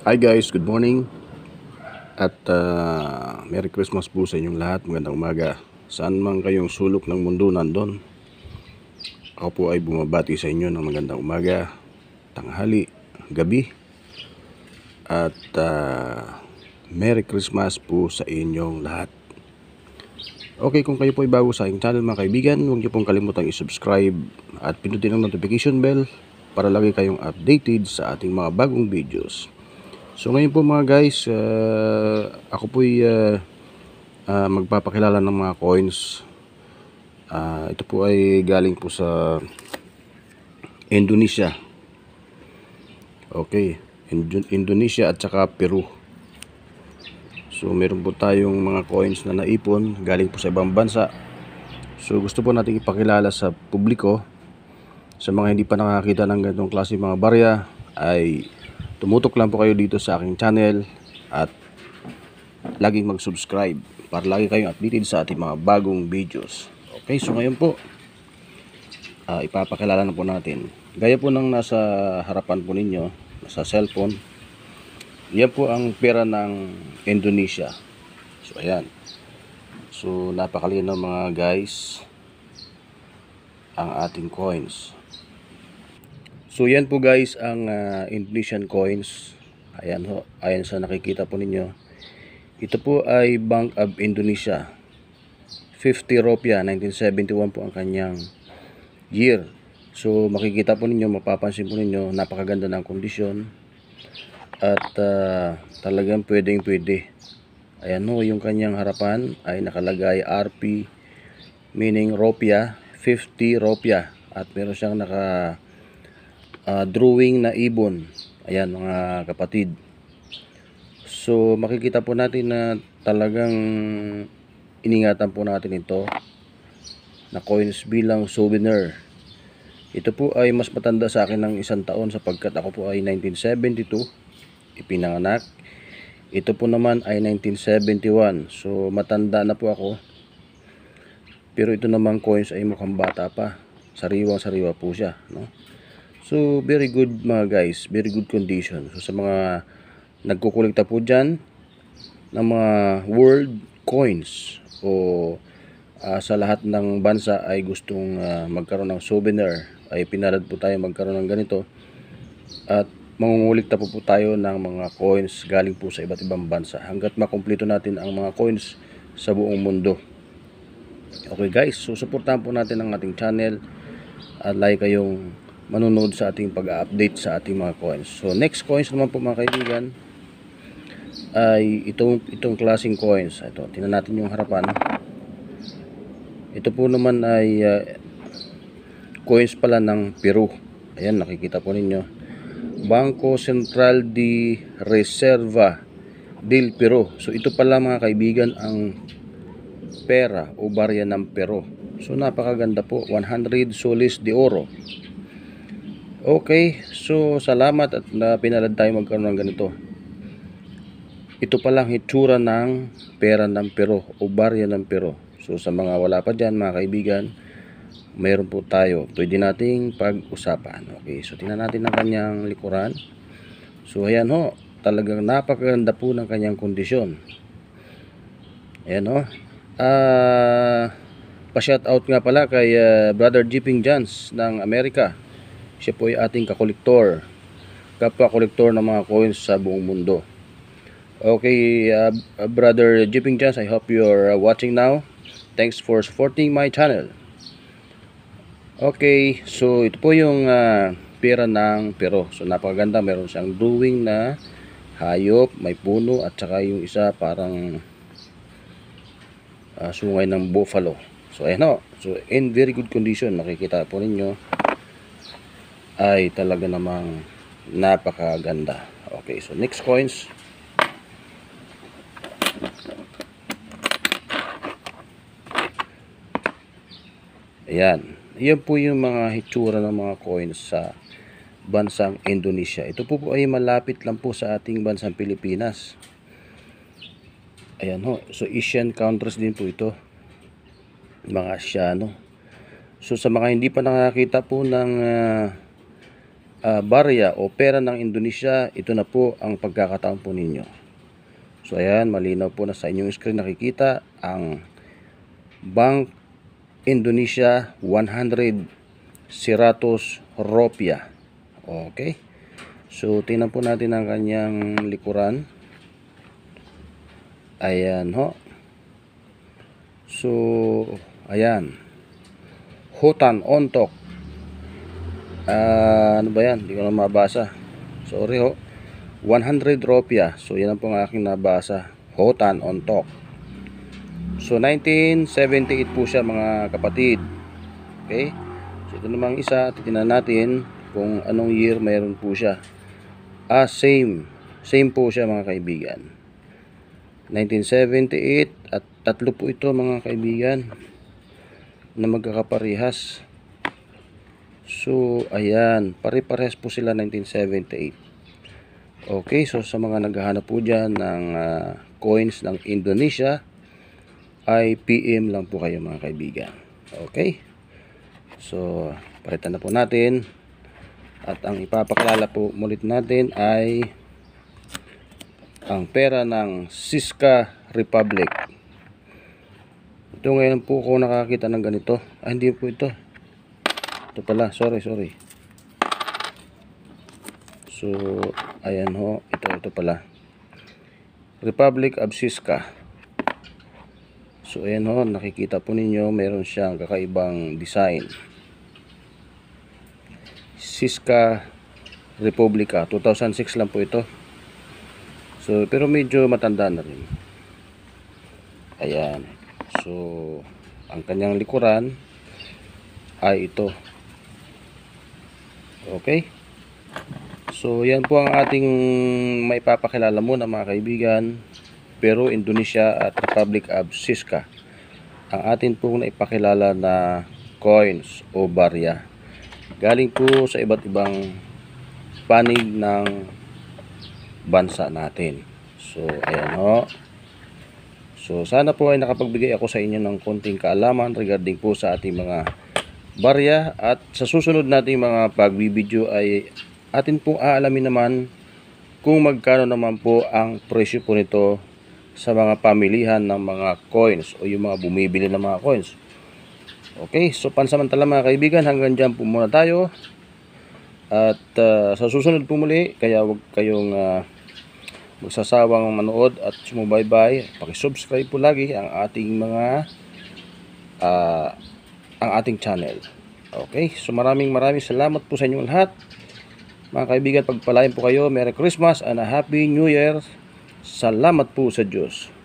Hi guys, good morning At uh, Merry Christmas po sa inyong lahat Magandang umaga Saan man kayong sulok ng mundo nandun Ako po ay bumabati sa inyo ng magandang umaga Tanghali, gabi At uh, Merry Christmas po sa inyong lahat Okay, kung kayo po ay bago sa aking channel mga kaibigan Huwag niyo pong kalimutang i-subscribe At pindutin ang notification bell Para lagi kayong updated sa ating mga bagong videos So ngayon po mga guys, uh, ako po ay uh, uh, ah, magpapakilala ng mga coins. Uh, ito po ay galing po sa Indonesia. Okay, Ind Indonesia at saka Peru. So meron po tayong mga coins na naipon galing po sa ibang bansa. So gusto po nating ipakilala sa publiko sa mga hindi pa nakakita ng ganitong klase mga barya ay tumutok lang po kayo dito sa aking channel at laging mag-subscribe para lagi kayong updated sa ating mga bagong videos. Okay, so ngayon po, uh, ipapakilala na po natin. Gaya po ng nasa harapan po ninyo, nasa cellphone, yan po ang pera ng Indonesia. So, ayan. So, napakalinaw mga guys ang ating coins. So yan po guys ang uh, Indonesian coins. Ayan ho, ayan sa nakikita po ninyo. Ito po ay Bank of Indonesia. 50 rupiah 1971 po ang kanyang year. So makikita po ninyo, mapapansin po ninyo napakaganda ng kondisyon. At uh, talagang pwedeng pwede. Ayan ho, yung kanyang harapan ay nakalagay RP meaning rupiah, 50 rupiah at meron siyang naka uh, drawing na ibon. Ayan mga kapatid. So makikita po natin na talagang iningatan po natin ito na coins bilang souvenir. Ito po ay mas matanda sa akin ng isang taon sapagkat ako po ay 1972 ipinanganak. Ito po naman ay 1971. So matanda na po ako. Pero ito namang coins ay mukhang bata pa. Sariwang sariwa po siya, no? So, very good mga guys. Very good condition. So, sa mga nagkukulikta po dyan ng mga world coins o uh, sa lahat ng bansa ay gustong uh, magkaroon ng souvenir ay pinalad po tayo magkaroon ng ganito at mangungulikta po po tayo ng mga coins galing po sa iba't ibang bansa hanggat makumpleto natin ang mga coins sa buong mundo okay guys so suportahan po natin ang ating channel at like kayong manonood sa ating pag-update sa ating mga coins. So next coins naman po mga kaibigan ay itong itong klaseng coins. Ito, tingnan natin yung harapan. Ito po naman ay uh, coins pala ng Peru. Ayan, nakikita po ninyo. Banco Central de Reserva del Peru. So ito pala mga kaibigan ang pera o barya ng Peru. So napakaganda po, 100 soles de oro. Okay, so salamat at na pinalad tayo magkaroon ng ganito. Ito palang hitsura ng pera ng pero o barya ng pero. So sa mga wala pa dyan mga kaibigan, mayroon po tayo. Pwede nating pag-usapan. Okay, so tingnan natin ang kanyang likuran. So ayan ho, talagang napakaganda po ng kanyang kondisyon. Ayan ho. Ah, uh, pa shoutout nga pala kay uh, Brother Jiping Jans ng Amerika siya po ay ating kakolektor. Kapwa-kolektor ng mga coins sa buong mundo. Okay, uh, brother Jipping Jans, I hope you're uh, watching now. Thanks for supporting my channel. Okay, so ito po yung uh, pera ng pero. So napakaganda, meron siyang drawing na hayop, may puno at saka yung isa parang uh, sungay ng buffalo. So ayan So in very good condition, makikita po ninyo ay talaga namang napakaganda. Okay, so next coins. Ayan. Yan po yung mga hitsura ng mga coins sa bansang Indonesia. Ito po, po ay malapit lang po sa ating bansang Pilipinas. Ayan ho. So Asian countries din po ito. Mga Asyano. So sa mga hindi pa nakakita po ng uh, uh, barya o pera ng Indonesia, ito na po ang pagkakataon po ninyo. So ayan, malinaw po na sa inyong screen nakikita ang Bank Indonesia 100 Siratos Rupiah. Okay. So tingnan po natin ang kanyang likuran. Ayan ho. So ayan. Hutan ontok uh, ano ba yan hindi ko na mabasa sorry ho 100 rupiah so yan ang pong aking nabasa hotan on talk so 1978 po siya mga kapatid okay so ito namang isa titignan natin kung anong year mayroon po siya ah same same po siya mga kaibigan 1978 at tatlo po ito mga kaibigan na magkakaparihas So, ayan, pare-pares po sila 1978. Okay, so sa mga naghahanap po dyan ng uh, coins ng Indonesia, ay PM lang po kayo mga kaibigan. Okay, so palitan na po natin. At ang ipapaklala po mulit natin ay ang pera ng Siska Republic. Ito ngayon po ko nakakita ng ganito. Ah, hindi po ito ito pala sorry sorry so ayan ho ito ito pala Republic of Siska so ayan ho nakikita po ninyo meron siyang kakaibang design Siska Republica 2006 lang po ito so pero medyo matanda na rin ayan so ang kanyang likuran ay ito Okay? So, yan po ang ating maipapakilala muna mga kaibigan. Peru, Indonesia at Republic of Siska. Ang atin pong naipakilala na coins o barya. Galing po sa iba't ibang panig ng bansa natin. So, ayan o. So, sana po ay nakapagbigay ako sa inyo ng konting kaalaman regarding po sa ating mga barya at sa susunod nating mga pagbibideo ay atin pong aalamin naman kung magkano naman po ang presyo po nito sa mga pamilihan ng mga coins o yung mga bumibili ng mga coins. Okay, so pansamantala mga kaibigan, hanggang dyan po muna tayo. At uh, sa susunod po muli, kaya wag kayong uh, magsasawang manood at sumubaybay. Pakisubscribe po lagi ang ating mga uh, ang ating channel. Okay, so maraming maraming salamat po sa inyong lahat. Mga kaibigan, pagpalain po kayo. Merry Christmas and a Happy New Year. Salamat po sa Diyos.